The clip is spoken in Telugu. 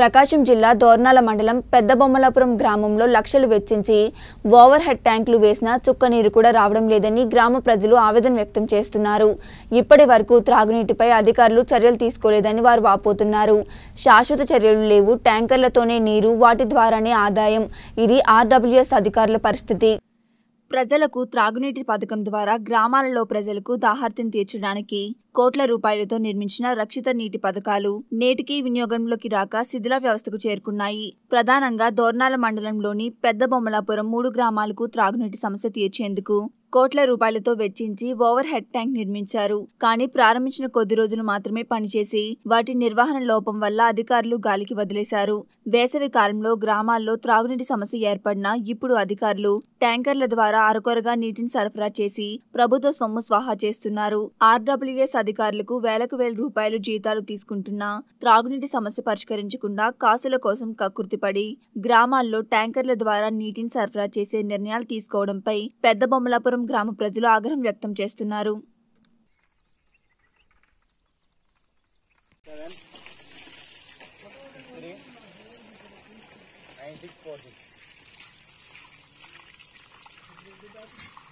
ప్రకాశం జిల్లా దోర్నాల మండలం పెద్దబొమ్మలాపురం గ్రామంలో లక్షలు వెచ్చించి ఓవర్ హెడ్ ట్యాంకులు వేసినా చుక్క నీరు కూడా రావడం లేదని గ్రామ ప్రజలు ఆవేదన వ్యక్తం చేస్తున్నారు ఇప్పటి వరకు త్రాగునీటిపై అధికారులు చర్యలు తీసుకోలేదని వారు వాపోతున్నారు శాశ్వత చర్యలు లేవు ట్యాంకర్లతోనే నీరు వాటి ద్వారానే ఆదాయం ఇది ఆర్డబ్ల్యూఎస్ అధికారుల పరిస్థితి ప్రజలకు త్రాగునీటి పథకం ద్వారా గ్రామాలలో ప్రజలకు దాహార్తిని తీర్చడానికి కోట్ల రూపాయలతో నిర్మించిన రక్షిత నీటి పథకాలు నేటికి వినియోగంలోకి రాక శిథిల వ్యవస్థకు చేరుకున్నాయి ప్రధానంగా దోర్నాల మండలంలోని పెద్ద బొమ్మలాపురం మూడు గ్రామాలకు త్రాగునీటి సమస్య తీర్చేందుకు కోట్ల రూపాయలతో వెచ్చించి ఓవర్ హెడ్ ట్యాంక్ నిర్మించారు కానీ ప్రారంభించిన కొద్ది రోజులు మాత్రమే పనిచేసి వాటి నిర్వహణ లోపం వల్ల అధికారులు గాలికి వదిలేశారు వేసవి కాలంలో గ్రామాల్లో త్రాగునీటి సమస్య ఏర్పడినా ఇప్పుడు అధికారులు ట్యాంకర్ల ద్వారా అరకొరగా నీటిని సరఫరా చేసి ప్రభుత్వ సొమ్ము స్వాహా చేస్తున్నారు ఆర్డబ్ల్యూఎస్ అధికారులకు వేలకు వేల రూపాయలు జీతాలు తీసుకుంటున్నా త్రాగునీటి సమస్య పరిష్కరించకుండా కాసుల కోసం కకృతిపడి గ్రామాల్లో ట్యాంకర్ల ద్వారా నీటిని సరఫరా చేసే నిర్ణయాలు తీసుకోవడంపై పెద్ద బొమ్మలాపురం గ్రామ ప్రజలు ఆగ్రహం వ్యక్తం చేస్తున్నారు Thank you.